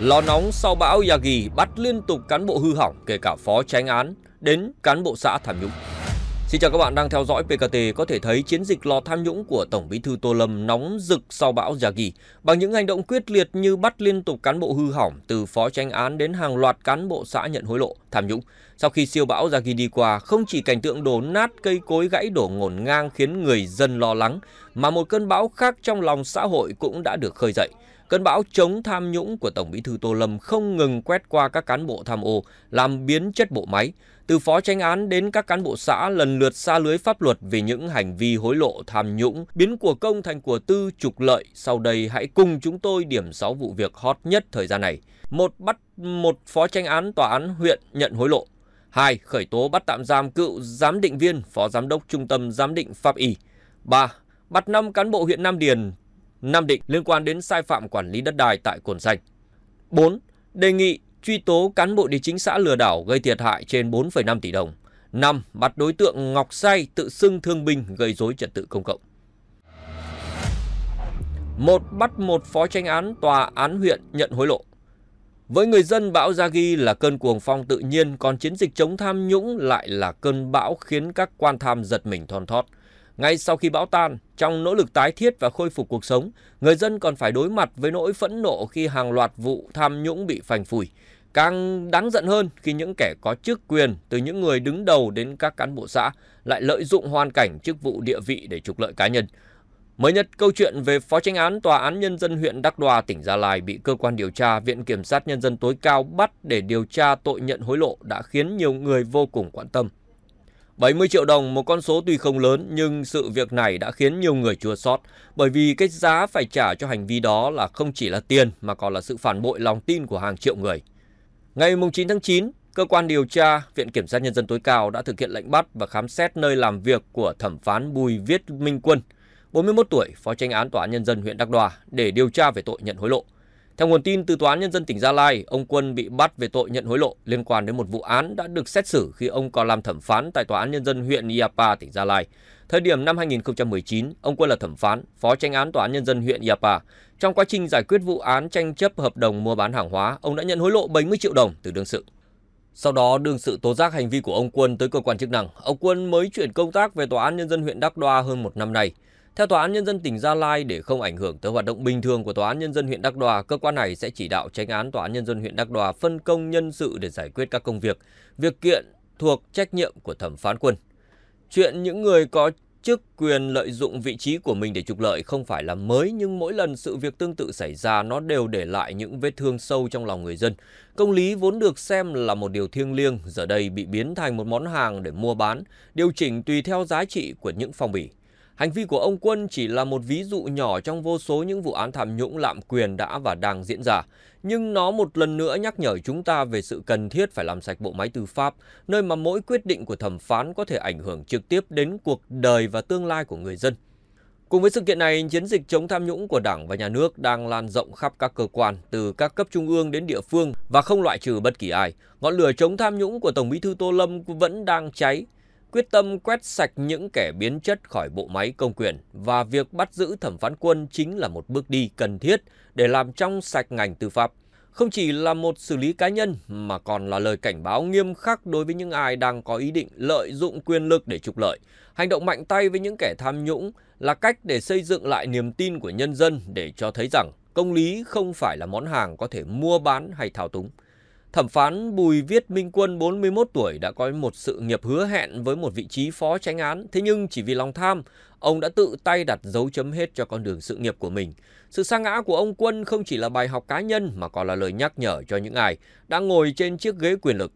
Lò nóng sau bão Yagi bắt liên tục cán bộ hư hỏng kể cả phó tránh án đến cán bộ xã tham nhũng. Xin chào các bạn đang theo dõi PKT có thể thấy chiến dịch lò tham nhũng của Tổng bí thư Tô Lâm nóng rực sau bão Yagi bằng những hành động quyết liệt như bắt liên tục cán bộ hư hỏng từ phó tranh án đến hàng loạt cán bộ xã nhận hối lộ, tham nhũng. Sau khi siêu bão Yagi đi qua, không chỉ cảnh tượng đổ nát cây cối gãy đổ ngổn ngang khiến người dân lo lắng, mà một cơn bão khác trong lòng xã hội cũng đã được khơi dậy. Cơn bão chống tham nhũng của Tổng Bí thư Tô Lâm không ngừng quét qua các cán bộ tham ô, làm biến chất bộ máy, từ phó tranh án đến các cán bộ xã lần lượt xa lưới pháp luật vì những hành vi hối lộ tham nhũng, biến của công thành của tư trục lợi. Sau đây hãy cùng chúng tôi điểm 6 vụ việc hot nhất thời gian này. Một bắt một phó tranh án tòa án huyện nhận hối lộ. 2. Khởi tố bắt tạm giam cựu giám định viên, phó giám đốc trung tâm giám định pháp y. 3. Bắt 5 cán bộ huyện Nam Điền Nam Định liên quan đến sai phạm quản lý đất đai tại Cồn Xanh. 4. Đề nghị truy tố cán bộ địa chính xã lừa đảo gây thiệt hại trên 4,5 tỷ đồng. 5. Bắt đối tượng Ngọc Say tự xưng thương binh gây rối trật tự công cộng. Một bắt một phó tranh án tòa án huyện nhận hối lộ. Với người dân, bão Gia Ghi là cơn cuồng phong tự nhiên, còn chiến dịch chống tham nhũng lại là cơn bão khiến các quan tham giật mình thon thót. Ngay sau khi bão tan, trong nỗ lực tái thiết và khôi phục cuộc sống, người dân còn phải đối mặt với nỗi phẫn nộ khi hàng loạt vụ tham nhũng bị phành phủi. Càng đáng giận hơn khi những kẻ có chức quyền từ những người đứng đầu đến các cán bộ xã lại lợi dụng hoàn cảnh chức vụ địa vị để trục lợi cá nhân. Mới nhất, câu chuyện về phó tranh án Tòa án Nhân dân huyện Đắc Đoa, tỉnh Gia Lai bị cơ quan điều tra Viện Kiểm sát Nhân dân tối cao bắt để điều tra tội nhận hối lộ đã khiến nhiều người vô cùng quan tâm. 70 triệu đồng một con số tuy không lớn nhưng sự việc này đã khiến nhiều người chua xót bởi vì cái giá phải trả cho hành vi đó là không chỉ là tiền mà còn là sự phản bội lòng tin của hàng triệu người. Ngày 9 tháng 9, cơ quan điều tra Viện Kiểm sát Nhân dân tối cao đã thực hiện lệnh bắt và khám xét nơi làm việc của thẩm phán Bùi Viết Minh Quân, 41 tuổi, phó tranh án Tòa án Nhân dân huyện Đắk Đoa để điều tra về tội nhận hối lộ. Theo nguồn tin từ Tòa án Nhân dân tỉnh Gia Lai, ông Quân bị bắt về tội nhận hối lộ liên quan đến một vụ án đã được xét xử khi ông còn làm thẩm phán tại Tòa án Nhân dân huyện Iapa, tỉnh Gia Lai. Thời điểm năm 2019, ông Quân là thẩm phán, phó tranh án Tòa án Nhân dân huyện Iapa. Trong quá trình giải quyết vụ án tranh chấp hợp đồng mua bán hàng hóa, ông đã nhận hối lộ 70 triệu đồng từ đương sự. Sau đó, đương sự tố giác hành vi của ông Quân tới cơ quan chức năng, ông Quân mới chuyển công tác về Tòa án Nhân dân huyện Đắk Đoa hơn một năm nay. Theo Tòa án Nhân dân tỉnh Gia Lai, để không ảnh hưởng tới hoạt động bình thường của Tòa án Nhân dân huyện Đắc Đoa, cơ quan này sẽ chỉ đạo tránh án Tòa án Nhân dân huyện Đắc Đoa phân công nhân sự để giải quyết các công việc. Việc kiện thuộc trách nhiệm của thẩm phán quân. Chuyện những người có chức quyền lợi dụng vị trí của mình để trục lợi không phải là mới nhưng mỗi lần sự việc tương tự xảy ra nó đều để lại những vết thương sâu trong lòng người dân. Công lý vốn được xem là một điều thiêng liêng giờ đây bị biến thành một món hàng để mua bán, điều chỉnh tùy theo giá trị của những phong bì. Hành vi của ông Quân chỉ là một ví dụ nhỏ trong vô số những vụ án tham nhũng lạm quyền đã và đang diễn ra, nhưng nó một lần nữa nhắc nhở chúng ta về sự cần thiết phải làm sạch bộ máy tư pháp, nơi mà mỗi quyết định của thẩm phán có thể ảnh hưởng trực tiếp đến cuộc đời và tương lai của người dân. Cùng với sự kiện này, chiến dịch chống tham nhũng của Đảng và Nhà nước đang lan rộng khắp các cơ quan, từ các cấp trung ương đến địa phương và không loại trừ bất kỳ ai. Ngọn lửa chống tham nhũng của Tổng bí thư Tô Lâm vẫn đang cháy, quyết tâm quét sạch những kẻ biến chất khỏi bộ máy công quyền và việc bắt giữ thẩm phán quân chính là một bước đi cần thiết để làm trong sạch ngành tư pháp. Không chỉ là một xử lý cá nhân mà còn là lời cảnh báo nghiêm khắc đối với những ai đang có ý định lợi dụng quyền lực để trục lợi. Hành động mạnh tay với những kẻ tham nhũng là cách để xây dựng lại niềm tin của nhân dân để cho thấy rằng công lý không phải là món hàng có thể mua bán hay thao túng. Thẩm phán Bùi Viết Minh Quân 41 tuổi đã có một sự nghiệp hứa hẹn với một vị trí phó tránh án, thế nhưng chỉ vì lòng tham, ông đã tự tay đặt dấu chấm hết cho con đường sự nghiệp của mình. Sự sa ngã của ông Quân không chỉ là bài học cá nhân mà còn là lời nhắc nhở cho những ai đang ngồi trên chiếc ghế quyền lực.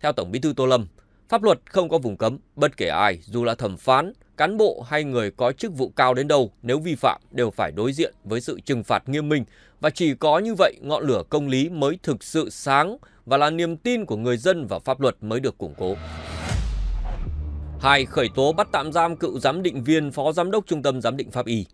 Theo Tổng Bí thư Tô Lâm, pháp luật không có vùng cấm, bất kể ai, dù là thẩm phán, cán bộ hay người có chức vụ cao đến đâu nếu vi phạm đều phải đối diện với sự trừng phạt nghiêm minh và chỉ có như vậy ngọn lửa công lý mới thực sự sáng và là niềm tin của người dân và pháp luật mới được củng cố. Hai khởi tố bắt tạm giam cựu giám định viên phó giám đốc trung tâm giám định pháp y.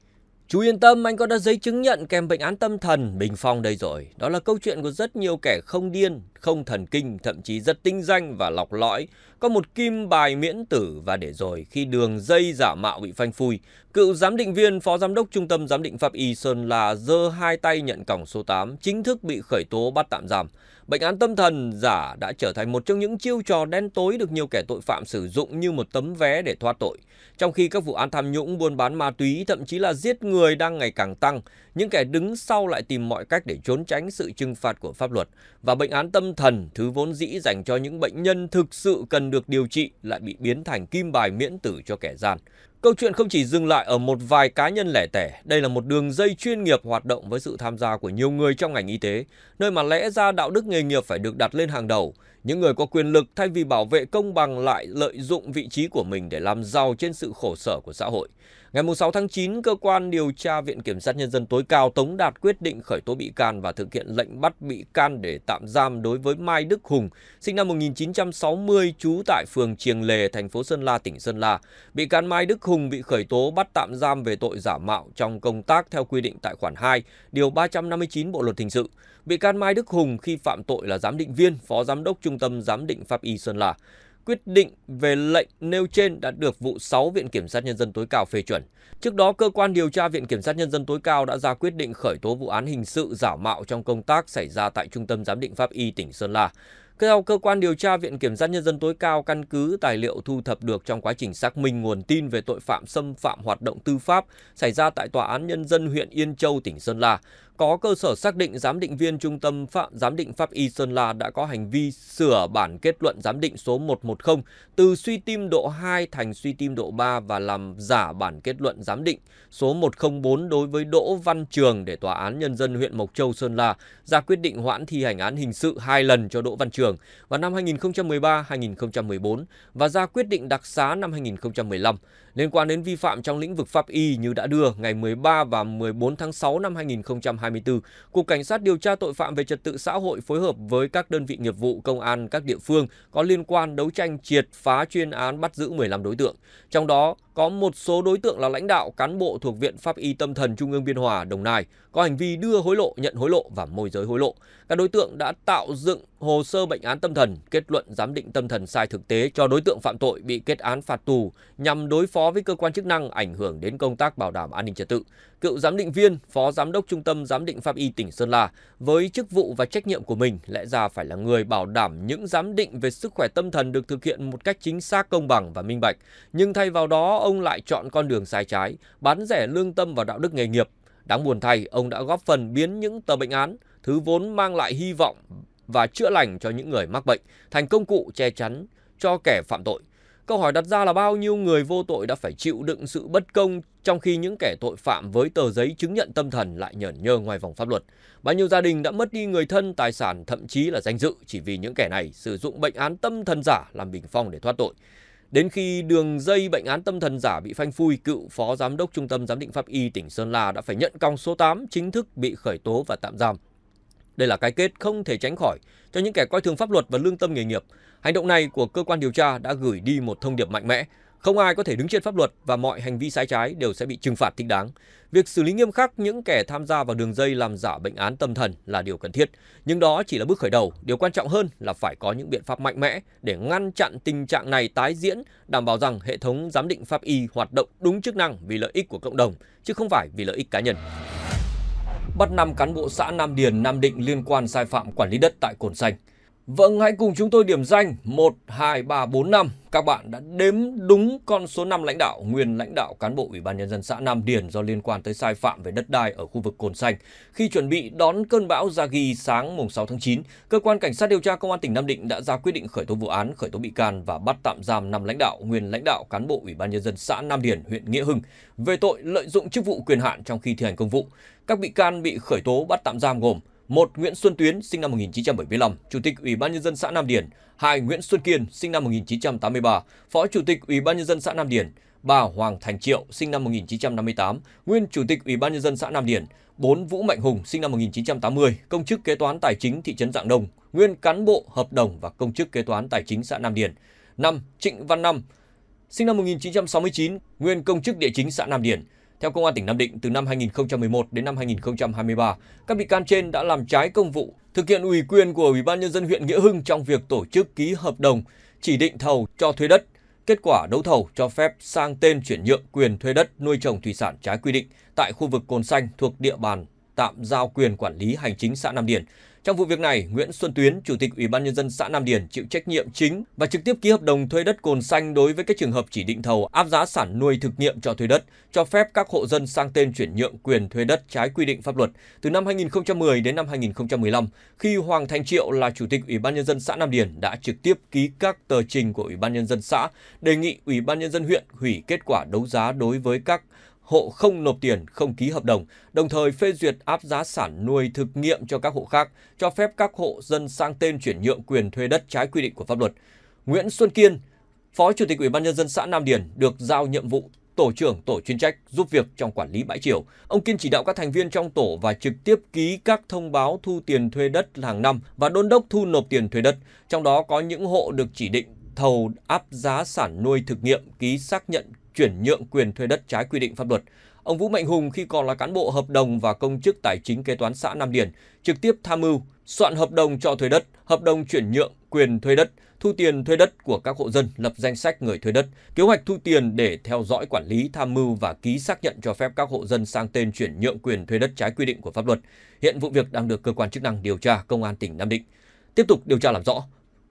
Chú yên tâm, anh có đã giấy chứng nhận kèm bệnh án tâm thần, bình phong đây rồi. Đó là câu chuyện của rất nhiều kẻ không điên, không thần kinh, thậm chí rất tinh danh và lọc lõi. Có một kim bài miễn tử và để rồi khi đường dây giả mạo bị phanh phui, cựu giám định viên, phó giám đốc trung tâm giám định pháp y Sơn là dơ hai tay nhận còng số 8, chính thức bị khởi tố bắt tạm giam. Bệnh án tâm thần giả đã trở thành một trong những chiêu trò đen tối được nhiều kẻ tội phạm sử dụng như một tấm vé để thoát tội. Trong khi các vụ án tham nhũng, buôn bán ma túy, thậm chí là giết người đang ngày càng tăng, những kẻ đứng sau lại tìm mọi cách để trốn tránh sự trừng phạt của pháp luật. Và bệnh án tâm thần, thứ vốn dĩ dành cho những bệnh nhân thực sự cần được điều trị lại bị biến thành kim bài miễn tử cho kẻ gian. Câu chuyện không chỉ dừng lại ở một vài cá nhân lẻ tẻ, đây là một đường dây chuyên nghiệp hoạt động với sự tham gia của nhiều người trong ngành y tế, nơi mà lẽ ra đạo đức nghề nghiệp phải được đặt lên hàng đầu. Những người có quyền lực thay vì bảo vệ công bằng lại lợi dụng vị trí của mình để làm giàu trên sự khổ sở của xã hội. Ngày 6 tháng 9, cơ quan điều tra Viện Kiểm sát Nhân dân tối cao tống đạt quyết định khởi tố bị can và thực hiện lệnh bắt bị can để tạm giam đối với Mai Đức Hùng, sinh năm 1960, trú tại phường Triềng Lề, thành phố Sơn La, tỉnh Sơn La. Bị can Mai Đức Hùng bị khởi tố bắt tạm giam về tội giả mạo trong công tác theo quy định tại khoản 2, điều 359 Bộ Luật Hình sự. Bị can Mai Đức Hùng khi phạm tội là giám định viên, phó giám đốc trung Trung tâm Giám định Pháp y Sơn La. Quyết định về lệnh nêu trên đã được vụ 6 Viện Kiểm sát Nhân dân tối cao phê chuẩn. Trước đó, Cơ quan điều tra Viện Kiểm sát Nhân dân tối cao đã ra quyết định khởi tố vụ án hình sự giả mạo trong công tác xảy ra tại Trung tâm Giám định Pháp y tỉnh Sơn La. Theo cơ quan điều tra Viện Kiểm sát Nhân dân tối cao căn cứ tài liệu thu thập được trong quá trình xác minh nguồn tin về tội phạm xâm phạm hoạt động tư pháp xảy ra tại Tòa án Nhân dân huyện Yên Châu, tỉnh Sơn La, có cơ sở xác định giám định viên Trung tâm Phạm Giám định Pháp Y Sơn La đã có hành vi sửa bản kết luận giám định số 110 từ suy tim độ 2 thành suy tim độ 3 và làm giả bản kết luận giám định số 104 đối với Đỗ Văn Trường để Tòa án Nhân dân huyện Mộc Châu Sơn La ra quyết định hoãn thi hành án hình sự hai lần cho Đỗ Văn Trường vào năm 2013-2014 và ra quyết định đặc xá năm 2015 liên quan đến vi phạm trong lĩnh vực pháp y như đã đưa ngày 13 và 14 tháng 6 năm 2020 2024, Cục Cảnh sát điều tra tội phạm về trật tự xã hội phối hợp với các đơn vị nghiệp vụ công an các địa phương có liên quan đấu tranh triệt phá chuyên án bắt giữ 15 đối tượng. Trong đó, có một số đối tượng là lãnh đạo cán bộ thuộc Viện Pháp y Tâm thần Trung ương Biên Hòa, Đồng Nai có hành vi đưa hối lộ, nhận hối lộ và môi giới hối lộ. Các đối tượng đã tạo dựng hồ sơ bệnh án tâm thần, kết luận giám định tâm thần sai thực tế cho đối tượng phạm tội bị kết án phạt tù nhằm đối phó với cơ quan chức năng ảnh hưởng đến công tác bảo đảm an ninh trật tự. Cựu giám định viên, phó giám đốc Trung tâm giám định pháp y tỉnh Sơn La với chức vụ và trách nhiệm của mình lẽ ra phải là người bảo đảm những giám định về sức khỏe tâm thần được thực hiện một cách chính xác, công bằng và minh bạch. Nhưng thay vào đó, ông lại chọn con đường sai trái, bán rẻ lương tâm và đạo đức nghề nghiệp. Đáng buồn thay, ông đã góp phần biến những tờ bệnh án, thứ vốn mang lại hy vọng và chữa lành cho những người mắc bệnh, thành công cụ che chắn cho kẻ phạm tội. Câu hỏi đặt ra là bao nhiêu người vô tội đã phải chịu đựng sự bất công trong khi những kẻ tội phạm với tờ giấy chứng nhận tâm thần lại nhởn nhơ ngoài vòng pháp luật. Bao nhiêu gia đình đã mất đi người thân, tài sản, thậm chí là danh dự chỉ vì những kẻ này sử dụng bệnh án tâm thần giả làm bình phong để thoát tội. Đến khi đường dây bệnh án tâm thần giả bị phanh phui, cựu phó giám đốc Trung tâm Giám định Pháp Y tỉnh Sơn La đã phải nhận còng số 8 chính thức bị khởi tố và tạm giam. Đây là cái kết không thể tránh khỏi cho những kẻ coi thường pháp luật và lương tâm nghề nghiệp. Hành động này của cơ quan điều tra đã gửi đi một thông điệp mạnh mẽ không ai có thể đứng trên pháp luật và mọi hành vi sai trái đều sẽ bị trừng phạt thích đáng. Việc xử lý nghiêm khắc những kẻ tham gia vào đường dây làm giả bệnh án tâm thần là điều cần thiết, nhưng đó chỉ là bước khởi đầu, điều quan trọng hơn là phải có những biện pháp mạnh mẽ để ngăn chặn tình trạng này tái diễn, đảm bảo rằng hệ thống giám định pháp y hoạt động đúng chức năng vì lợi ích của cộng đồng chứ không phải vì lợi ích cá nhân bắt 5 cán bộ xã Nam Điền, Nam Định liên quan sai phạm quản lý đất tại Cồn Xanh. Vâng, hãy cùng chúng tôi điểm danh 1, 2, 3, 4, 5. Các bạn đã đếm đúng con số 5 lãnh đạo, nguyên lãnh đạo cán bộ Ủy ban Nhân dân xã Nam Điền do liên quan tới sai phạm về đất đai ở khu vực Cồn Xanh. Khi chuẩn bị đón cơn bão ra ghi sáng mùng 6 tháng 9, Cơ quan Cảnh sát điều tra Công an tỉnh Nam Định đã ra quyết định khởi tố vụ án, khởi tố bị can và bắt tạm giam 5 lãnh đạo, nguyên lãnh đạo cán bộ Ủy ban Nhân dân xã Nam Điền, huyện Nghĩa Hưng về tội lợi dụng chức vụ quyền hạn trong khi thi hành công vụ. Các bị can bị khởi tố bắt tạm giam gồm một Nguyễn Xuân Tuyến, sinh năm 1975, Chủ tịch Ủy ban nhân dân xã Nam Điền. hai Nguyễn Xuân Kiên, sinh năm 1983, Phó Chủ tịch Ủy ban nhân dân xã Nam Điền. ba Hoàng Thành Triệu, sinh năm 1958, nguyên Chủ tịch Ủy ban nhân dân xã Nam Điền. bốn Vũ Mạnh Hùng, sinh năm 1980, công chức kế toán tài chính thị trấn Dạng Đông, nguyên cán bộ hợp đồng và công chức kế toán tài chính xã Nam Điền. năm Trịnh Văn Năm, sinh năm 1969, nguyên công chức địa chính xã Nam Điền. Theo Công an tỉnh Nam Định, từ năm 2011 đến năm 2023, các bị can trên đã làm trái công vụ, thực hiện ủy quyền của Ủy ban Nhân dân huyện Nghĩa Hưng trong việc tổ chức ký hợp đồng, chỉ định thầu cho thuê đất, kết quả đấu thầu cho phép sang tên chuyển nhượng quyền thuê đất nuôi trồng thủy sản trái quy định tại khu vực Cồn Xanh thuộc địa bàn tạm giao quyền quản lý hành chính xã Nam Điền trong vụ việc này, Nguyễn Xuân Tuyến, Chủ tịch Ủy ban Nhân dân xã Nam Điền chịu trách nhiệm chính và trực tiếp ký hợp đồng thuê đất cồn xanh đối với các trường hợp chỉ định thầu áp giá sản nuôi thực nghiệm cho thuê đất, cho phép các hộ dân sang tên chuyển nhượng quyền thuê đất trái quy định pháp luật từ năm 2010 đến năm 2015, khi Hoàng Thanh Triệu là Chủ tịch Ủy ban Nhân dân xã Nam Điền đã trực tiếp ký các tờ trình của Ủy ban Nhân dân xã, đề nghị Ủy ban Nhân dân huyện hủy kết quả đấu giá đối với các hộ không nộp tiền, không ký hợp đồng, đồng thời phê duyệt áp giá sản nuôi thực nghiệm cho các hộ khác, cho phép các hộ dân sang tên chuyển nhượng quyền thuê đất trái quy định của pháp luật. Nguyễn Xuân Kiên, Phó Chủ tịch Ủy ban nhân dân xã Nam Điền được giao nhiệm vụ tổ trưởng tổ chuyên trách giúp việc trong quản lý bãi triều. Ông Kiên chỉ đạo các thành viên trong tổ và trực tiếp ký các thông báo thu tiền thuê đất hàng năm và đôn đốc thu nộp tiền thuê đất, trong đó có những hộ được chỉ định thầu áp giá sản nuôi thực nghiệm ký xác nhận chuyển nhượng quyền thuê đất trái quy định pháp luật. Ông Vũ Mạnh Hùng khi còn là cán bộ hợp đồng và công chức tài chính kế toán xã Nam Điền, trực tiếp tham mưu, soạn hợp đồng cho thuê đất, hợp đồng chuyển nhượng quyền thuê đất, thu tiền thuê đất của các hộ dân, lập danh sách người thuê đất, kế hoạch thu tiền để theo dõi quản lý, tham mưu và ký xác nhận cho phép các hộ dân sang tên chuyển nhượng quyền thuê đất trái quy định của pháp luật. Hiện vụ việc đang được cơ quan chức năng điều tra công an tỉnh Nam Định tiếp tục điều tra làm rõ.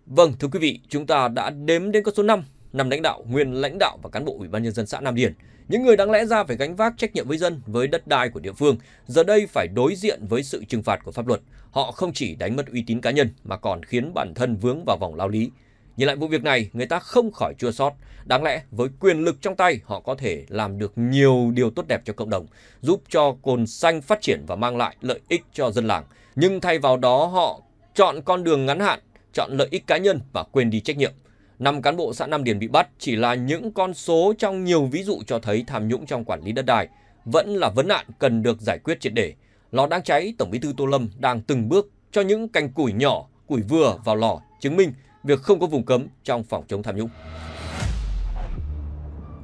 Vâng, thưa quý vị, chúng ta đã đếm đến con số 5 năm lãnh đạo, nguyên lãnh đạo và cán bộ Ủy ban nhân dân xã Nam Điền. Những người đáng lẽ ra phải gánh vác trách nhiệm với dân, với đất đai của địa phương, giờ đây phải đối diện với sự trừng phạt của pháp luật. Họ không chỉ đánh mất uy tín cá nhân mà còn khiến bản thân vướng vào vòng lao lý. Nhìn lại vụ việc này, người ta không khỏi chua sót. Đáng lẽ với quyền lực trong tay, họ có thể làm được nhiều điều tốt đẹp cho cộng đồng, giúp cho cồn xanh phát triển và mang lại lợi ích cho dân làng. Nhưng thay vào đó họ chọn con đường ngắn hạn, chọn lợi ích cá nhân và quên đi trách nhiệm. 5 cán bộ xã Nam Điền bị bắt chỉ là những con số trong nhiều ví dụ cho thấy tham nhũng trong quản lý đất đai vẫn là vấn nạn cần được giải quyết triệt để. Lò đang cháy, Tổng Bí thư Tô Lâm đang từng bước cho những cành củi nhỏ, củi vừa vào lò, chứng minh việc không có vùng cấm trong phòng chống tham nhũng.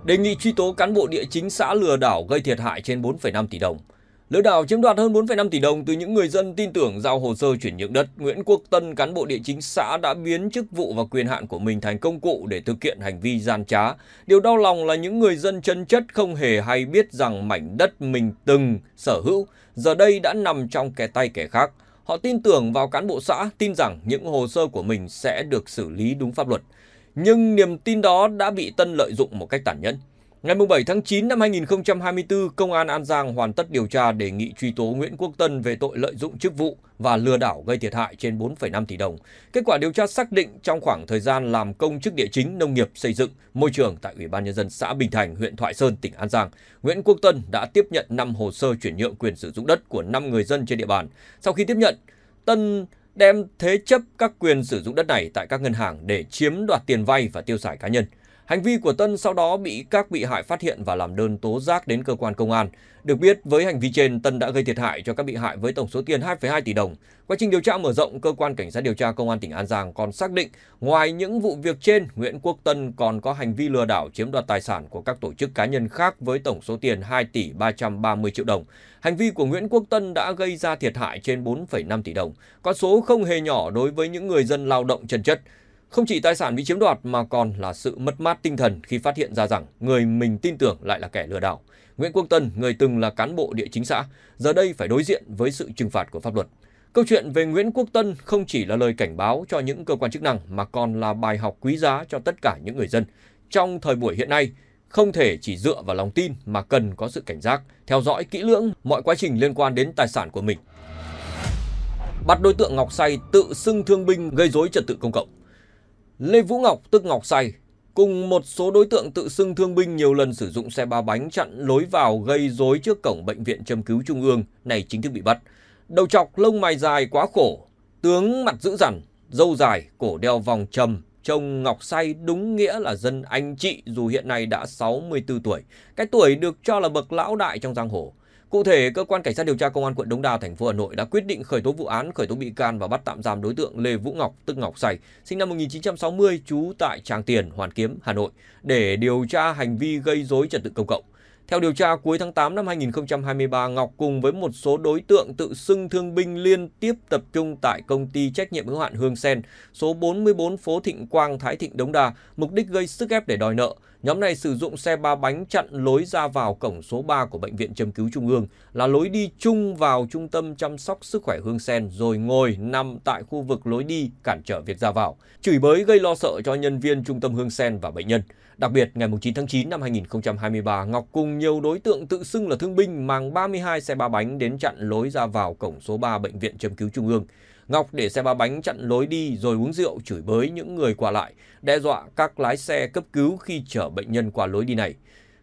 Đề nghị truy tố cán bộ địa chính xã lừa đảo gây thiệt hại trên 4,5 tỷ đồng. Lừa đảo chiếm đoạt hơn 4,5 tỷ đồng từ những người dân tin tưởng giao hồ sơ chuyển nhượng đất, Nguyễn Quốc Tân, cán bộ địa chính xã đã biến chức vụ và quyền hạn của mình thành công cụ để thực hiện hành vi gian trá. Điều đau lòng là những người dân chân chất không hề hay biết rằng mảnh đất mình từng sở hữu giờ đây đã nằm trong kẻ tay kẻ khác. Họ tin tưởng vào cán bộ xã, tin rằng những hồ sơ của mình sẽ được xử lý đúng pháp luật. Nhưng niềm tin đó đã bị Tân lợi dụng một cách tàn nhẫn. Ngày 7 tháng 9 năm 2024, Công an An Giang hoàn tất điều tra đề nghị truy tố Nguyễn Quốc Tân về tội lợi dụng chức vụ và lừa đảo gây thiệt hại trên 4,5 tỷ đồng. Kết quả điều tra xác định trong khoảng thời gian làm công chức địa chính, nông nghiệp, xây dựng, môi trường tại Ủy ban Nhân dân xã Bình Thành, huyện Thoại Sơn, tỉnh An Giang, Nguyễn Quốc Tân đã tiếp nhận 5 hồ sơ chuyển nhượng quyền sử dụng đất của 5 người dân trên địa bàn. Sau khi tiếp nhận, Tân đem thế chấp các quyền sử dụng đất này tại các ngân hàng để chiếm đoạt tiền vay và tiêu xài cá nhân – Hành vi của Tân sau đó bị các bị hại phát hiện và làm đơn tố giác đến cơ quan công an. Được biết, với hành vi trên, Tân đã gây thiệt hại cho các bị hại với tổng số tiền 2,2 tỷ đồng. Quá trình điều tra mở rộng, cơ quan cảnh sát điều tra công an tỉnh An Giang còn xác định, ngoài những vụ việc trên, Nguyễn Quốc Tân còn có hành vi lừa đảo chiếm đoạt tài sản của các tổ chức cá nhân khác với tổng số tiền 2 tỷ 330 triệu đồng. Hành vi của Nguyễn Quốc Tân đã gây ra thiệt hại trên 4,5 tỷ đồng, con số không hề nhỏ đối với những người dân lao động chân chất. Không chỉ tài sản bị chiếm đoạt mà còn là sự mất mát tinh thần khi phát hiện ra rằng người mình tin tưởng lại là kẻ lừa đảo. Nguyễn Quốc Tân, người từng là cán bộ địa chính xã, giờ đây phải đối diện với sự trừng phạt của pháp luật. Câu chuyện về Nguyễn Quốc Tân không chỉ là lời cảnh báo cho những cơ quan chức năng mà còn là bài học quý giá cho tất cả những người dân. Trong thời buổi hiện nay, không thể chỉ dựa vào lòng tin mà cần có sự cảnh giác, theo dõi kỹ lưỡng mọi quá trình liên quan đến tài sản của mình. Bắt đối tượng Ngọc Say tự xưng thương binh gây rối trật tự công cộng. Lê Vũ Ngọc tức Ngọc Say cùng một số đối tượng tự xưng thương binh nhiều lần sử dụng xe ba bánh chặn lối vào gây rối trước cổng bệnh viện châm cứu trung ương này chính thức bị bắt. Đầu chọc lông mày dài quá khổ, tướng mặt dữ dằn, dâu dài, cổ đeo vòng trầm, trông Ngọc Say đúng nghĩa là dân anh chị dù hiện nay đã 64 tuổi. Cái tuổi được cho là bậc lão đại trong giang hồ. Cụ thể, cơ quan cảnh sát điều tra công an quận Đống Đa thành phố Hà Nội đã quyết định khởi tố vụ án, khởi tố bị can và bắt tạm giam đối tượng Lê Vũ Ngọc tức Ngọc Sảy, sinh năm 1960 trú tại Tràng Tiền, Hoàn Kiếm, Hà Nội để điều tra hành vi gây rối trật tự công cộng. Theo điều tra, cuối tháng 8 năm 2023, Ngọc cùng với một số đối tượng tự xưng thương binh liên tiếp tập trung tại công ty trách nhiệm hữu hạn Hương Sen, số 44 phố Thịnh Quang, Thái Thịnh, Đống Đa, mục đích gây sức ép để đòi nợ. Nhóm này sử dụng xe ba bánh chặn lối ra vào cổng số 3 của Bệnh viện Châm cứu Trung ương là lối đi chung vào trung tâm chăm sóc sức khỏe Hương Sen rồi ngồi nằm tại khu vực lối đi cản trở việc ra vào, chửi bới gây lo sợ cho nhân viên trung tâm Hương Sen và bệnh nhân. Đặc biệt, ngày 9 tháng 9 năm 2023, Ngọc cùng nhiều đối tượng tự xưng là thương binh mang 32 xe ba bánh đến chặn lối ra vào cổng số 3 Bệnh viện Châm cứu Trung ương. Ngọc để xe ba bánh chặn lối đi rồi uống rượu chửi bới những người qua lại, đe dọa các lái xe cấp cứu khi chở bệnh nhân qua lối đi này.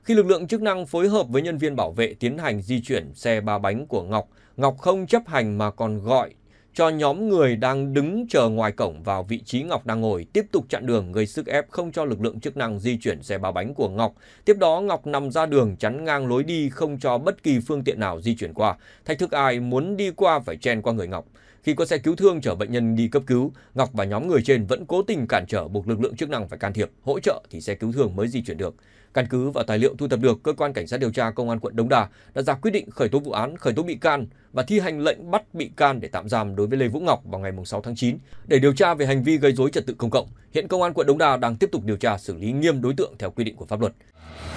Khi lực lượng chức năng phối hợp với nhân viên bảo vệ tiến hành di chuyển xe ba bánh của Ngọc, Ngọc không chấp hành mà còn gọi cho nhóm người đang đứng chờ ngoài cổng vào vị trí Ngọc đang ngồi tiếp tục chặn đường gây sức ép không cho lực lượng chức năng di chuyển xe ba bánh của Ngọc. Tiếp đó Ngọc nằm ra đường chắn ngang lối đi không cho bất kỳ phương tiện nào di chuyển qua. Thách thức ai muốn đi qua phải chen qua người Ngọc. Khi có xe cứu thương chở bệnh nhân đi cấp cứu, Ngọc và nhóm người trên vẫn cố tình cản trở buộc lực lượng chức năng phải can thiệp, hỗ trợ thì xe cứu thương mới di chuyển được. Căn cứ và tài liệu thu thập được, cơ quan cảnh sát điều tra công an quận Đống Đa đã ra quyết định khởi tố vụ án, khởi tố bị can và thi hành lệnh bắt bị can để tạm giam đối với Lê Vũ Ngọc vào ngày 6 tháng 9 để điều tra về hành vi gây rối trật tự công cộng. Hiện công an quận Đống Đa đang tiếp tục điều tra xử lý nghiêm đối tượng theo quy định của pháp luật.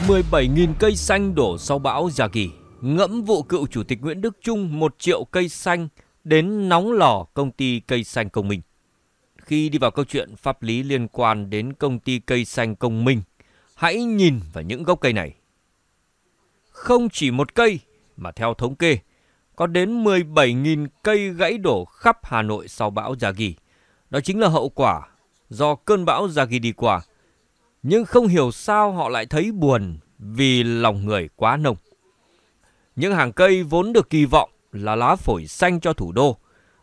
17.000 cây xanh đổ sau bão Gia Kỳ ngẫm vụ cựu chủ tịch Nguyễn Đức Trung 1 triệu cây xanh đến nóng lò công ty cây xanh công minh. Khi đi vào câu chuyện pháp lý liên quan đến công ty cây xanh công minh, hãy nhìn vào những gốc cây này. Không chỉ một cây, mà theo thống kê, có đến 17.000 cây gãy đổ khắp Hà Nội sau bão Yagi. Đó chính là hậu quả do cơn bão Yagi đi qua. Nhưng không hiểu sao họ lại thấy buồn vì lòng người quá nông. Những hàng cây vốn được kỳ vọng là lá phổi xanh cho thủ đô,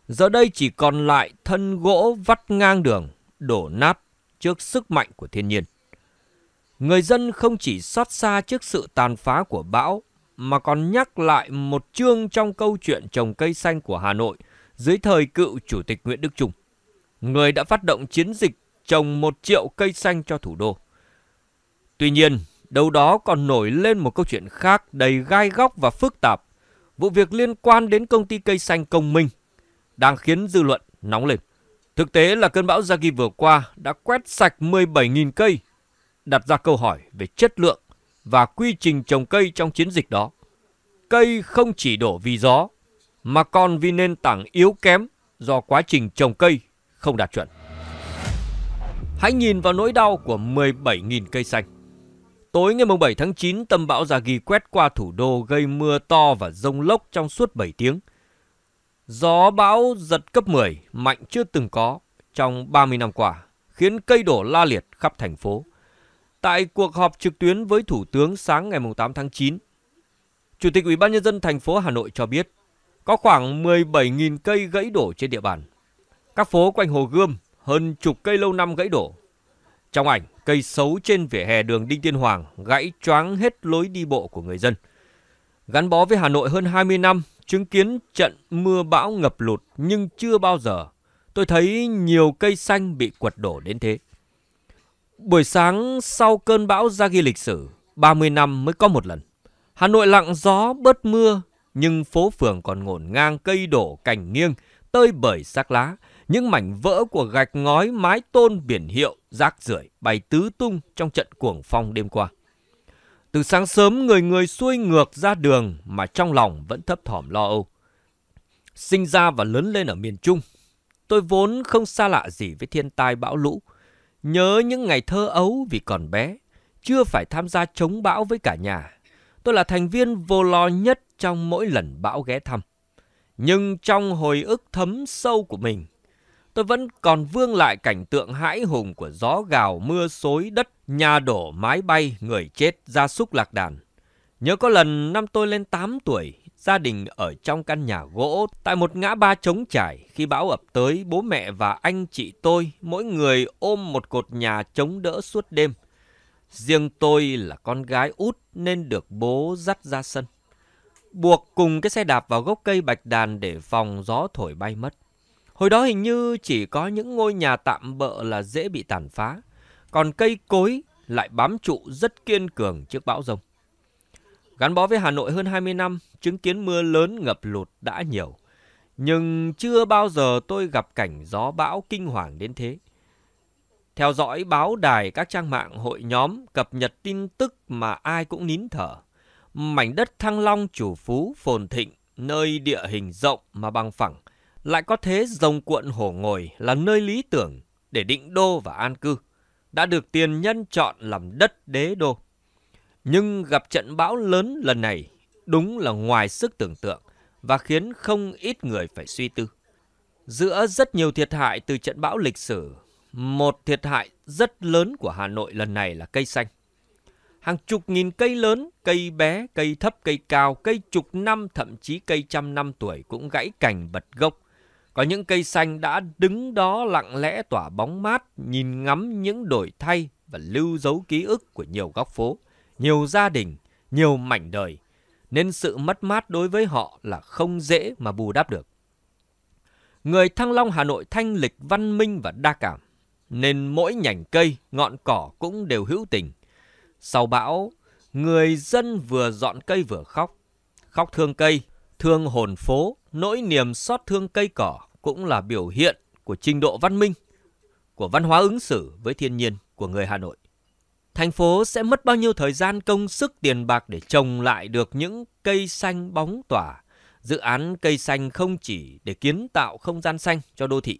giờ đây chỉ còn lại thân gỗ vắt ngang đường, đổ nát trước sức mạnh của thiên nhiên. Người dân không chỉ xót xa trước sự tàn phá của bão, mà còn nhắc lại một chương trong câu chuyện trồng cây xanh của Hà Nội dưới thời cựu Chủ tịch Nguyễn Đức Trung. Người đã phát động chiến dịch trồng một triệu cây xanh cho thủ đô. Tuy nhiên, đâu đó còn nổi lên một câu chuyện khác đầy gai góc và phức tạp vụ việc liên quan đến công ty cây xanh công minh đang khiến dư luận nóng lên. Thực tế là cơn bão Yagi vừa qua đã quét sạch 17.000 cây, đặt ra câu hỏi về chất lượng và quy trình trồng cây trong chiến dịch đó. Cây không chỉ đổ vì gió, mà còn vì nền tảng yếu kém do quá trình trồng cây không đạt chuẩn. Hãy nhìn vào nỗi đau của 17.000 cây xanh. Tối ngày 7 tháng 9, tâm bão Yagi quét qua thủ đô gây mưa to và rông lốc trong suốt 7 tiếng. Gió bão giật cấp 10, mạnh chưa từng có trong 30 năm qua, khiến cây đổ la liệt khắp thành phố. Tại cuộc họp trực tuyến với Thủ tướng sáng ngày 8 tháng 9, Chủ tịch Ủy ban nhân dân thành phố Hà Nội cho biết có khoảng 17.000 cây gãy đổ trên địa bàn. Các phố quanh Hồ Gươm, hơn chục cây lâu năm gãy đổ, trong ảnh, cây xấu trên vỉa hè đường Đinh Tiên Hoàng gãy choáng hết lối đi bộ của người dân. Gắn bó với Hà Nội hơn 20 năm, chứng kiến trận mưa bão ngập lụt nhưng chưa bao giờ tôi thấy nhiều cây xanh bị quật đổ đến thế. Buổi sáng sau cơn bão ra ghi lịch sử, 30 năm mới có một lần. Hà Nội lặng gió, bớt mưa, nhưng phố phường còn ngổn ngang cây đổ cành nghiêng, tơi bởi xác lá, những mảnh vỡ của gạch ngói, mái tôn, biển hiệu, rác rưởi bay tứ tung trong trận cuồng phong đêm qua. Từ sáng sớm người người xuôi ngược ra đường mà trong lòng vẫn thấp thỏm lo âu. Sinh ra và lớn lên ở miền Trung, tôi vốn không xa lạ gì với thiên tai bão lũ. Nhớ những ngày thơ ấu vì còn bé, chưa phải tham gia chống bão với cả nhà. Tôi là thành viên vô lo nhất trong mỗi lần bão ghé thăm. Nhưng trong hồi ức thấm sâu của mình, tôi vẫn còn vương lại cảnh tượng hãi hùng của gió gào, mưa xối, đất, nhà đổ, mái bay, người chết, gia súc lạc đàn. Nhớ có lần năm tôi lên 8 tuổi, gia đình ở trong căn nhà gỗ tại một ngã ba trống trải. Khi bão ập tới, bố mẹ và anh chị tôi, mỗi người ôm một cột nhà chống đỡ suốt đêm. Riêng tôi là con gái út nên được bố dắt ra sân. Buộc cùng cái xe đạp vào gốc cây bạch đàn để phòng gió thổi bay mất. Hồi đó hình như chỉ có những ngôi nhà tạm bợ là dễ bị tàn phá, còn cây cối lại bám trụ rất kiên cường trước bão rông. Gắn bó với Hà Nội hơn 20 năm, chứng kiến mưa lớn ngập lụt đã nhiều. Nhưng chưa bao giờ tôi gặp cảnh gió bão kinh hoàng đến thế. Theo dõi báo đài các trang mạng hội nhóm cập nhật tin tức mà ai cũng nín thở. Mảnh đất Thăng Long chủ phú phồn thịnh, nơi địa hình rộng mà bằng phẳng, lại có thế rồng cuộn hổ ngồi là nơi lý tưởng để định đô và an cư, đã được tiền nhân chọn làm đất đế đô. Nhưng gặp trận bão lớn lần này đúng là ngoài sức tưởng tượng và khiến không ít người phải suy tư. Giữa rất nhiều thiệt hại từ trận bão lịch sử, một thiệt hại rất lớn của Hà Nội lần này là cây xanh. Hàng chục nghìn cây lớn, cây bé, cây thấp, cây cao, cây chục năm, thậm chí cây trăm năm tuổi cũng gãy cành bật gốc, có những cây xanh đã đứng đó lặng lẽ tỏa bóng mát, nhìn ngắm những đổi thay và lưu dấu ký ức của nhiều góc phố, nhiều gia đình, nhiều mảnh đời, nên sự mất mát đối với họ là không dễ mà bù đắp được. Người Thăng Long Hà Nội thanh lịch văn minh và đa cảm, nên mỗi nhành cây, ngọn cỏ cũng đều hữu tình. Sau bão, người dân vừa dọn cây vừa khóc, khóc thương cây, thương hồn phố, nỗi niềm xót thương cây cỏ, cũng là biểu hiện của trình độ văn minh, của văn hóa ứng xử với thiên nhiên của người Hà Nội. Thành phố sẽ mất bao nhiêu thời gian công sức tiền bạc để trồng lại được những cây xanh bóng tỏa. Dự án cây xanh không chỉ để kiến tạo không gian xanh cho đô thị,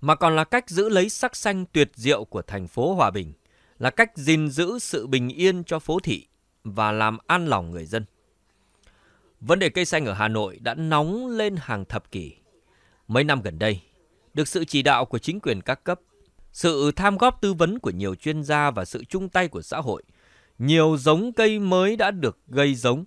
mà còn là cách giữ lấy sắc xanh tuyệt diệu của thành phố Hòa Bình, là cách gìn giữ sự bình yên cho phố thị và làm an lòng người dân. Vấn đề cây xanh ở Hà Nội đã nóng lên hàng thập kỷ Mấy năm gần đây, được sự chỉ đạo của chính quyền các cấp, sự tham góp tư vấn của nhiều chuyên gia và sự chung tay của xã hội, nhiều giống cây mới đã được gây giống,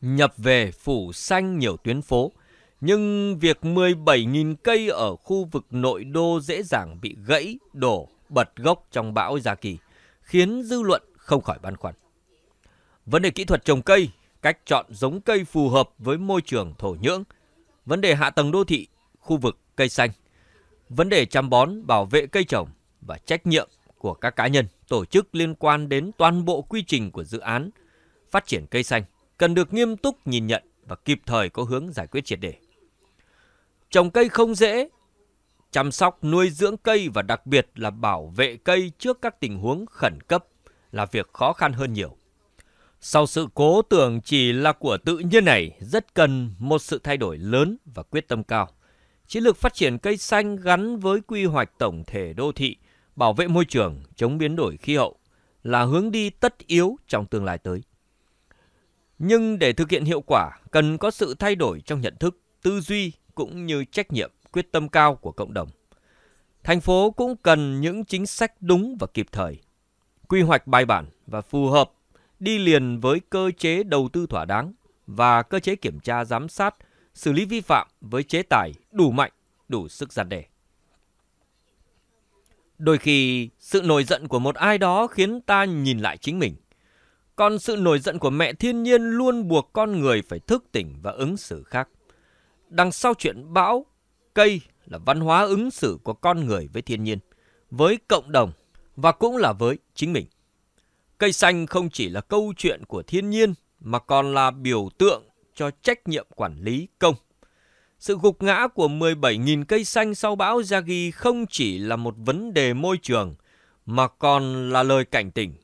nhập về phủ xanh nhiều tuyến phố. Nhưng việc 17.000 cây ở khu vực nội đô dễ dàng bị gãy, đổ, bật gốc trong bão Gia Kỳ, khiến dư luận không khỏi băn khoăn. Vấn đề kỹ thuật trồng cây, cách chọn giống cây phù hợp với môi trường thổ nhưỡng, vấn đề hạ tầng đô thị khu vực cây xanh, vấn đề chăm bón, bảo vệ cây trồng và trách nhiệm của các cá nhân, tổ chức liên quan đến toàn bộ quy trình của dự án phát triển cây xanh cần được nghiêm túc nhìn nhận và kịp thời có hướng giải quyết triệt để. Trồng cây không dễ, chăm sóc nuôi dưỡng cây và đặc biệt là bảo vệ cây trước các tình huống khẩn cấp là việc khó khăn hơn nhiều. Sau sự cố tưởng chỉ là của tự nhiên này, rất cần một sự thay đổi lớn và quyết tâm cao chiến lược phát triển cây xanh gắn với quy hoạch tổng thể đô thị, bảo vệ môi trường, chống biến đổi khí hậu là hướng đi tất yếu trong tương lai tới. Nhưng để thực hiện hiệu quả, cần có sự thay đổi trong nhận thức, tư duy cũng như trách nhiệm, quyết tâm cao của cộng đồng. Thành phố cũng cần những chính sách đúng và kịp thời, quy hoạch bài bản và phù hợp, đi liền với cơ chế đầu tư thỏa đáng và cơ chế kiểm tra giám sát xử lý vi phạm với chế tài đủ mạnh, đủ sức gian đe. Đôi khi, sự nổi giận của một ai đó khiến ta nhìn lại chính mình. Còn sự nổi giận của mẹ thiên nhiên luôn buộc con người phải thức tỉnh và ứng xử khác. Đằng sau chuyện bão, cây là văn hóa ứng xử của con người với thiên nhiên, với cộng đồng và cũng là với chính mình. Cây xanh không chỉ là câu chuyện của thiên nhiên mà còn là biểu tượng cho trách nhiệm quản lý công. Sự gục ngã của 17.000 cây xanh sau bão Yagi không chỉ là một vấn đề môi trường, mà còn là lời cảnh tỉnh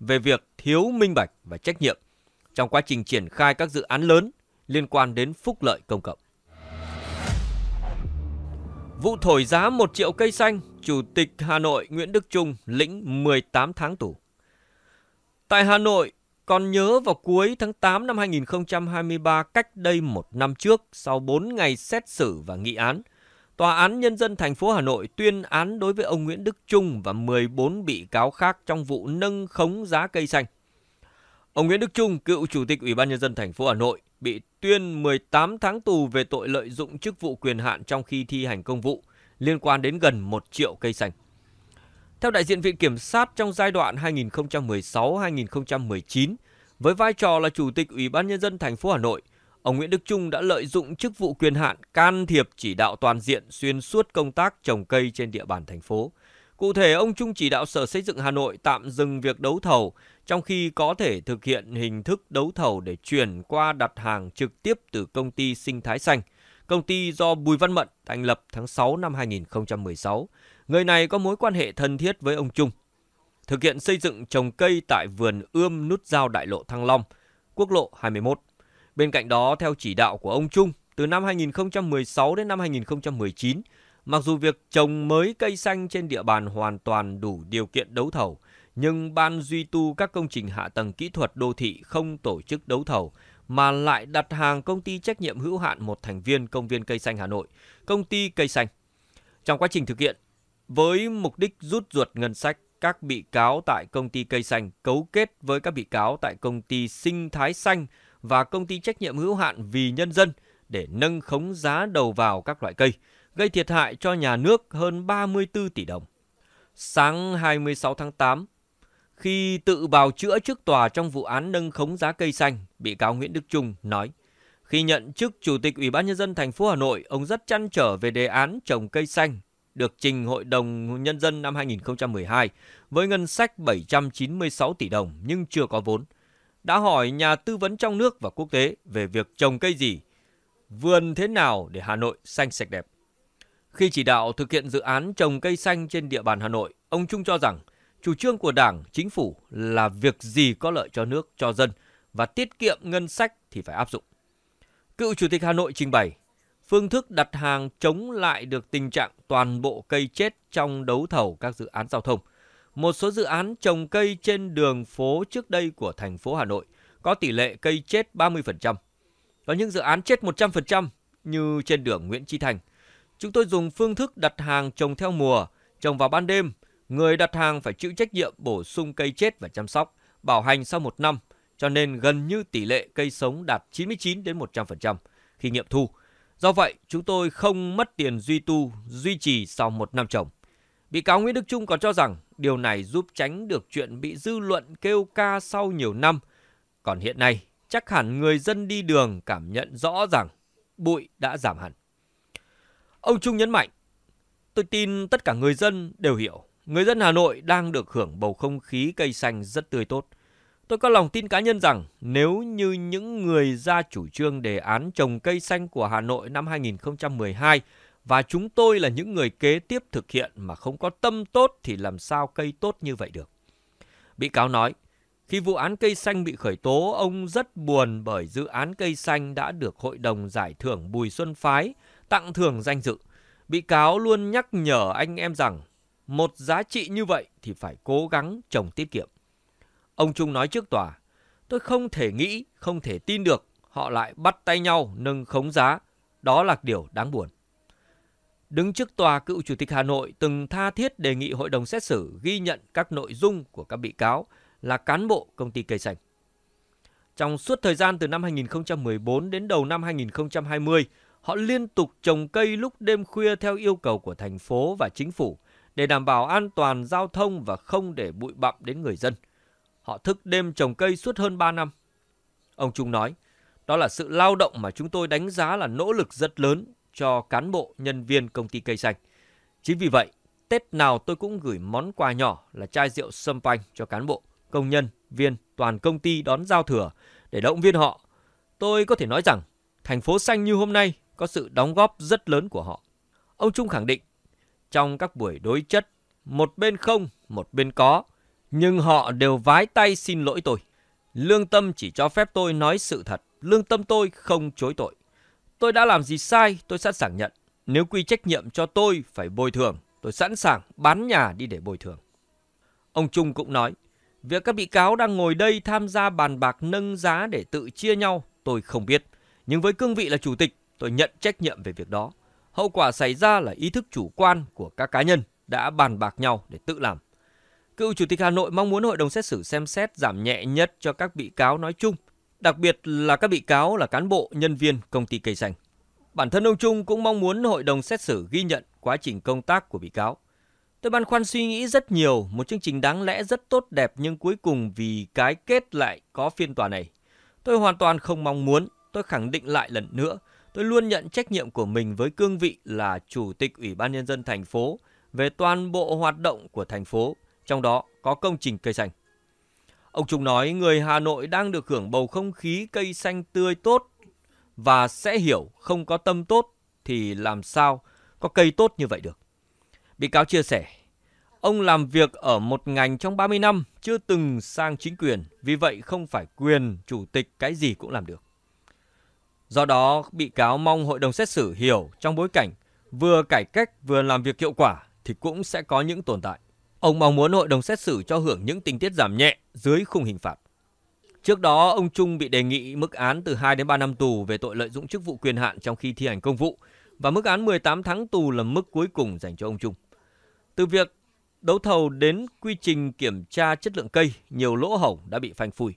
về việc thiếu minh bạch và trách nhiệm trong quá trình triển khai các dự án lớn liên quan đến phúc lợi công cộng. Vụ thổi giá 1 triệu cây xanh, Chủ tịch Hà Nội Nguyễn Đức Trung lĩnh 18 tháng tù. Tại Hà Nội, còn nhớ vào cuối tháng 8 năm 2023 cách đây một năm trước, sau 4 ngày xét xử và nghị án, Tòa án Nhân dân thành phố Hà Nội tuyên án đối với ông Nguyễn Đức Trung và 14 bị cáo khác trong vụ nâng khống giá cây xanh. Ông Nguyễn Đức Trung, cựu Chủ tịch Ủy ban Nhân dân thành phố Hà Nội, bị tuyên 18 tháng tù về tội lợi dụng chức vụ quyền hạn trong khi thi hành công vụ liên quan đến gần 1 triệu cây xanh. Theo đại diện Viện Kiểm sát trong giai đoạn 2016-2019, với vai trò là Chủ tịch Ủy ban Nhân dân thành phố Hà Nội, ông Nguyễn Đức Trung đã lợi dụng chức vụ quyền hạn can thiệp chỉ đạo toàn diện xuyên suốt công tác trồng cây trên địa bàn thành phố. Cụ thể, ông Trung chỉ đạo Sở Xây dựng Hà Nội tạm dừng việc đấu thầu, trong khi có thể thực hiện hình thức đấu thầu để chuyển qua đặt hàng trực tiếp từ công ty Sinh Thái Xanh, công ty do Bùi Văn Mận thành lập tháng 6 năm 2016. Người này có mối quan hệ thân thiết với ông Trung. Thực hiện xây dựng trồng cây tại vườn ươm nút giao đại lộ Thăng Long, quốc lộ 21. Bên cạnh đó, theo chỉ đạo của ông Trung, từ năm 2016 đến năm 2019, mặc dù việc trồng mới cây xanh trên địa bàn hoàn toàn đủ điều kiện đấu thầu, nhưng ban duy tu các công trình hạ tầng kỹ thuật đô thị không tổ chức đấu thầu mà lại đặt hàng công ty trách nhiệm hữu hạn một thành viên công viên cây xanh Hà Nội, công ty cây xanh. Trong quá trình thực hiện, với mục đích rút ruột ngân sách các bị cáo tại công ty Cây Xanh cấu kết với các bị cáo tại công ty Sinh Thái Xanh và công ty trách nhiệm hữu hạn Vì Nhân dân để nâng khống giá đầu vào các loại cây, gây thiệt hại cho nhà nước hơn 34 tỷ đồng. Sáng 26 tháng 8, khi tự bào chữa trước tòa trong vụ án nâng khống giá cây xanh, bị cáo Nguyễn Đức Trung nói: Khi nhận chức Chủ tịch Ủy ban nhân dân thành phố Hà Nội, ông rất chăn trở về đề án trồng cây xanh được trình Hội đồng Nhân dân năm 2012 với ngân sách 796 tỷ đồng nhưng chưa có vốn. Đã hỏi nhà tư vấn trong nước và quốc tế về việc trồng cây gì, vườn thế nào để Hà Nội xanh sạch đẹp. Khi chỉ đạo thực hiện dự án trồng cây xanh trên địa bàn Hà Nội, ông Trung cho rằng chủ trương của Đảng, chính phủ là việc gì có lợi cho nước, cho dân và tiết kiệm ngân sách thì phải áp dụng. Cựu Chủ tịch Hà Nội trình bày, phương thức đặt hàng chống lại được tình trạng toàn bộ cây chết trong đấu thầu các dự án giao thông. Một số dự án trồng cây trên đường phố trước đây của thành phố Hà Nội có tỷ lệ cây chết 30%. Có những dự án chết 100% như trên đường Nguyễn Tri Thành. Chúng tôi dùng phương thức đặt hàng trồng theo mùa, trồng vào ban đêm. Người đặt hàng phải chịu trách nhiệm bổ sung cây chết và chăm sóc, bảo hành sau một năm, cho nên gần như tỷ lệ cây sống đạt 99 đến 100% khi nghiệm thu. Do vậy, chúng tôi không mất tiền duy tu, duy trì sau một năm trồng. Bị cáo Nguyễn Đức Trung còn cho rằng điều này giúp tránh được chuyện bị dư luận kêu ca sau nhiều năm. Còn hiện nay, chắc hẳn người dân đi đường cảm nhận rõ rằng bụi đã giảm hẳn. Ông Trung nhấn mạnh, tôi tin tất cả người dân đều hiểu, người dân Hà Nội đang được hưởng bầu không khí cây xanh rất tươi tốt. Tôi có lòng tin cá nhân rằng nếu như những người ra chủ trương đề án trồng cây xanh của Hà Nội năm 2012 và chúng tôi là những người kế tiếp thực hiện mà không có tâm tốt thì làm sao cây tốt như vậy được. Bị cáo nói, khi vụ án cây xanh bị khởi tố, ông rất buồn bởi dự án cây xanh đã được Hội đồng Giải thưởng Bùi Xuân Phái tặng thưởng danh dự. Bị cáo luôn nhắc nhở anh em rằng một giá trị như vậy thì phải cố gắng trồng tiết kiệm. Ông Trung nói trước tòa, tôi không thể nghĩ, không thể tin được họ lại bắt tay nhau nâng khống giá. Đó là điều đáng buồn. Đứng trước tòa, cựu chủ tịch Hà Nội từng tha thiết đề nghị hội đồng xét xử ghi nhận các nội dung của các bị cáo là cán bộ công ty cây xanh. Trong suốt thời gian từ năm 2014 đến đầu năm 2020, họ liên tục trồng cây lúc đêm khuya theo yêu cầu của thành phố và chính phủ để đảm bảo an toàn giao thông và không để bụi bặm đến người dân – Họ thức đêm trồng cây suốt hơn 3 năm. Ông Trung nói, đó là sự lao động mà chúng tôi đánh giá là nỗ lực rất lớn cho cán bộ, nhân viên công ty cây xanh. Chính vì vậy, Tết nào tôi cũng gửi món quà nhỏ là chai rượu sâm panh cho cán bộ, công nhân, viên, toàn công ty đón giao thừa để động viên họ. Tôi có thể nói rằng, thành phố xanh như hôm nay có sự đóng góp rất lớn của họ. Ông Trung khẳng định, trong các buổi đối chất, một bên không, một bên có, nhưng họ đều vái tay xin lỗi tôi. Lương tâm chỉ cho phép tôi nói sự thật. Lương tâm tôi không chối tội. Tôi đã làm gì sai, tôi sẵn sàng nhận. Nếu quy trách nhiệm cho tôi phải bồi thường, tôi sẵn sàng bán nhà đi để bồi thường. Ông Trung cũng nói, việc các bị cáo đang ngồi đây tham gia bàn bạc nâng giá để tự chia nhau, tôi không biết. Nhưng với cương vị là chủ tịch, tôi nhận trách nhiệm về việc đó. Hậu quả xảy ra là ý thức chủ quan của các cá nhân đã bàn bạc nhau để tự làm. Cựu Chủ tịch Hà Nội mong muốn Hội đồng xét xử xem xét giảm nhẹ nhất cho các bị cáo nói chung, đặc biệt là các bị cáo là cán bộ, nhân viên công ty cây xanh. Bản thân ông Trung cũng mong muốn hội đồng xét xử ghi nhận quá trình công tác của bị cáo. Tôi băn khoăn suy nghĩ rất nhiều, một chương trình đáng lẽ rất tốt đẹp nhưng cuối cùng vì cái kết lại có phiên tòa này. Tôi hoàn toàn không mong muốn, tôi khẳng định lại lần nữa, tôi luôn nhận trách nhiệm của mình với cương vị là Chủ tịch Ủy ban Nhân dân thành phố về toàn bộ hoạt động của thành phố – trong đó có công trình cây xanh. Ông Trung nói người Hà Nội đang được hưởng bầu không khí cây xanh tươi tốt và sẽ hiểu không có tâm tốt thì làm sao có cây tốt như vậy được. Bị cáo chia sẻ, ông làm việc ở một ngành trong 30 năm, chưa từng sang chính quyền, vì vậy không phải quyền chủ tịch cái gì cũng làm được. Do đó, bị cáo mong hội đồng xét xử hiểu trong bối cảnh vừa cải cách vừa làm việc hiệu quả thì cũng sẽ có những tồn tại. Ông mong muốn hội đồng xét xử cho hưởng những tình tiết giảm nhẹ dưới khung hình phạt. Trước đó, ông Trung bị đề nghị mức án từ 2 đến 3 năm tù về tội lợi dụng chức vụ quyền hạn trong khi thi hành công vụ và mức án 18 tháng tù là mức cuối cùng dành cho ông Trung. Từ việc đấu thầu đến quy trình kiểm tra chất lượng cây, nhiều lỗ hổng đã bị phanh phui.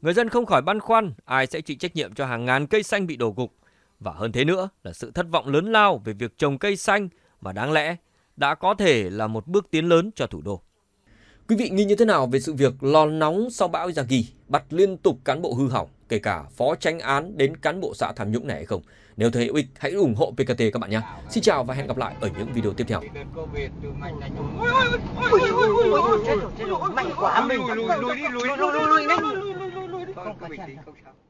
Người dân không khỏi băn khoăn ai sẽ chịu trách nhiệm cho hàng ngàn cây xanh bị đổ gục và hơn thế nữa là sự thất vọng lớn lao về việc trồng cây xanh mà đáng lẽ đã có thể là một bước tiến lớn cho thủ đô. Quý vị nghĩ như thế nào về sự việc lo nóng sau bão Yagi bắt liên tục cán bộ hư hỏng, kể cả phó tranh án đến cán bộ xã tham nhũng này hay không? Nếu thấy hữu ích, hãy ủng hộ PKT các bạn nhé. Xin chào và hẹn gặp lại ở những video tiếp theo. Mạnh quá mình. Lùi lùi lùi